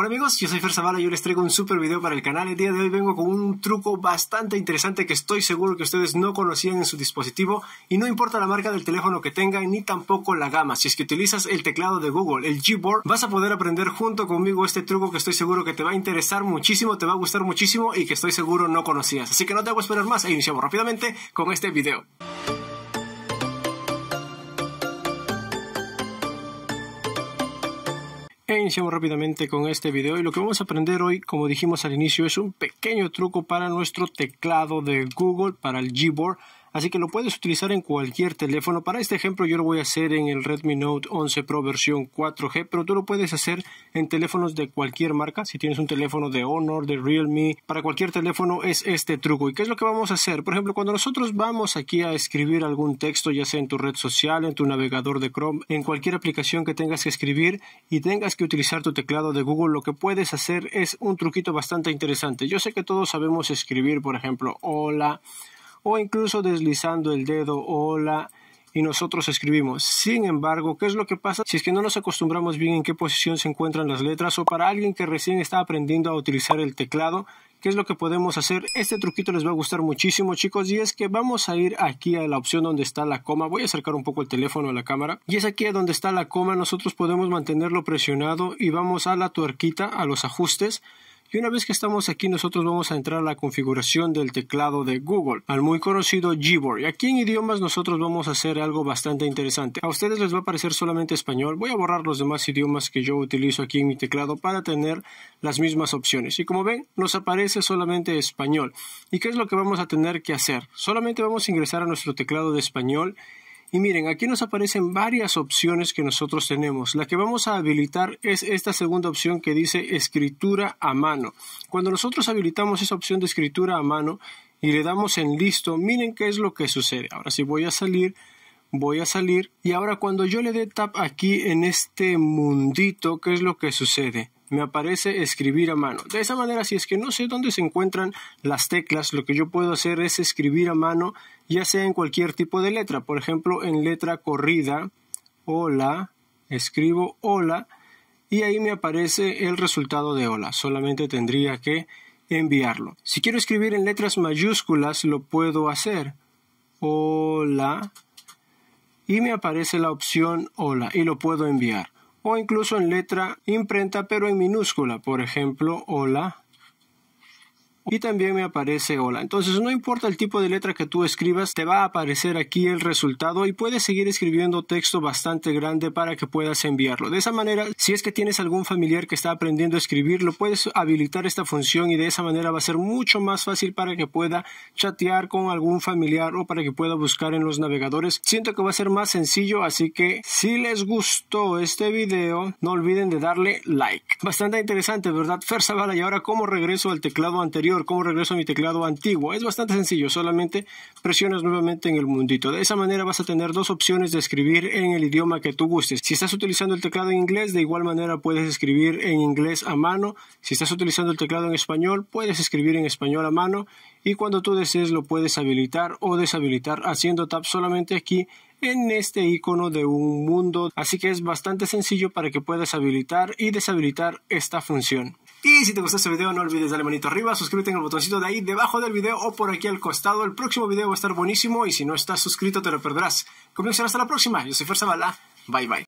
Hola amigos, yo soy Fer Zavala y hoy les traigo un super video para el canal. El día de hoy vengo con un truco bastante interesante que estoy seguro que ustedes no conocían en su dispositivo y no importa la marca del teléfono que tengan ni tampoco la gama. Si es que utilizas el teclado de Google, el Gboard, vas a poder aprender junto conmigo este truco que estoy seguro que te va a interesar muchísimo, te va a gustar muchísimo y que estoy seguro no conocías. Así que no te hago esperar más e iniciamos rápidamente con este video. iniciamos rápidamente con este video y lo que vamos a aprender hoy, como dijimos al inicio, es un pequeño truco para nuestro teclado de Google, para el Gboard. Así que lo puedes utilizar en cualquier teléfono. Para este ejemplo yo lo voy a hacer en el Redmi Note 11 Pro versión 4G, pero tú lo puedes hacer en teléfonos de cualquier marca. Si tienes un teléfono de Honor, de Realme, para cualquier teléfono es este truco. ¿Y qué es lo que vamos a hacer? Por ejemplo, cuando nosotros vamos aquí a escribir algún texto, ya sea en tu red social, en tu navegador de Chrome, en cualquier aplicación que tengas que escribir y tengas que utilizar tu teclado de Google, lo que puedes hacer es un truquito bastante interesante. Yo sé que todos sabemos escribir, por ejemplo, hola, o incluso deslizando el dedo hola y nosotros escribimos. Sin embargo, ¿qué es lo que pasa si es que no nos acostumbramos bien en qué posición se encuentran las letras o para alguien que recién está aprendiendo a utilizar el teclado? ¿Qué es lo que podemos hacer? Este truquito les va a gustar muchísimo chicos y es que vamos a ir aquí a la opción donde está la coma. Voy a acercar un poco el teléfono a la cámara y es aquí donde está la coma. Nosotros podemos mantenerlo presionado y vamos a la tuerquita, a los ajustes y una vez que estamos aquí, nosotros vamos a entrar a la configuración del teclado de Google, al muy conocido Gboard. Y aquí en idiomas nosotros vamos a hacer algo bastante interesante. A ustedes les va a aparecer solamente español. Voy a borrar los demás idiomas que yo utilizo aquí en mi teclado para tener las mismas opciones. Y como ven, nos aparece solamente español. ¿Y qué es lo que vamos a tener que hacer? Solamente vamos a ingresar a nuestro teclado de español y miren, aquí nos aparecen varias opciones que nosotros tenemos. La que vamos a habilitar es esta segunda opción que dice escritura a mano. Cuando nosotros habilitamos esa opción de escritura a mano y le damos en listo, miren qué es lo que sucede. Ahora si voy a salir, voy a salir y ahora cuando yo le dé tap aquí en este mundito, ¿qué es lo que sucede? me aparece escribir a mano. De esa manera, si es que no sé dónde se encuentran las teclas, lo que yo puedo hacer es escribir a mano, ya sea en cualquier tipo de letra. Por ejemplo, en letra corrida, hola, escribo hola, y ahí me aparece el resultado de hola. Solamente tendría que enviarlo. Si quiero escribir en letras mayúsculas, lo puedo hacer. Hola. Y me aparece la opción hola y lo puedo enviar o incluso en letra imprenta pero en minúscula, por ejemplo, hola, y también me aparece hola. Entonces no importa el tipo de letra que tú escribas, te va a aparecer aquí el resultado y puedes seguir escribiendo texto bastante grande para que puedas enviarlo. De esa manera, si es que tienes algún familiar que está aprendiendo a escribir, lo puedes habilitar esta función y de esa manera va a ser mucho más fácil para que pueda chatear con algún familiar o para que pueda buscar en los navegadores. Siento que va a ser más sencillo, así que si les gustó este video, no olviden de darle like. Bastante interesante, ¿verdad? Fer y ahora como regreso al teclado anterior, cómo regreso a mi teclado antiguo. Es bastante sencillo, solamente presionas nuevamente en el mundito. De esa manera vas a tener dos opciones de escribir en el idioma que tú gustes. Si estás utilizando el teclado en inglés, de igual manera puedes escribir en inglés a mano. Si estás utilizando el teclado en español, puedes escribir en español a mano y cuando tú desees lo puedes habilitar o deshabilitar haciendo tap solamente aquí en este icono de un mundo así que es bastante sencillo para que puedas habilitar y deshabilitar esta función y si te gustó este video, no olvides darle manito arriba, suscríbete en el botoncito de ahí debajo del video o por aquí al costado. El próximo video va a estar buenísimo y si no estás suscrito te lo perderás. Comienzo hasta la próxima. Yo soy Fer Bala, Bye bye.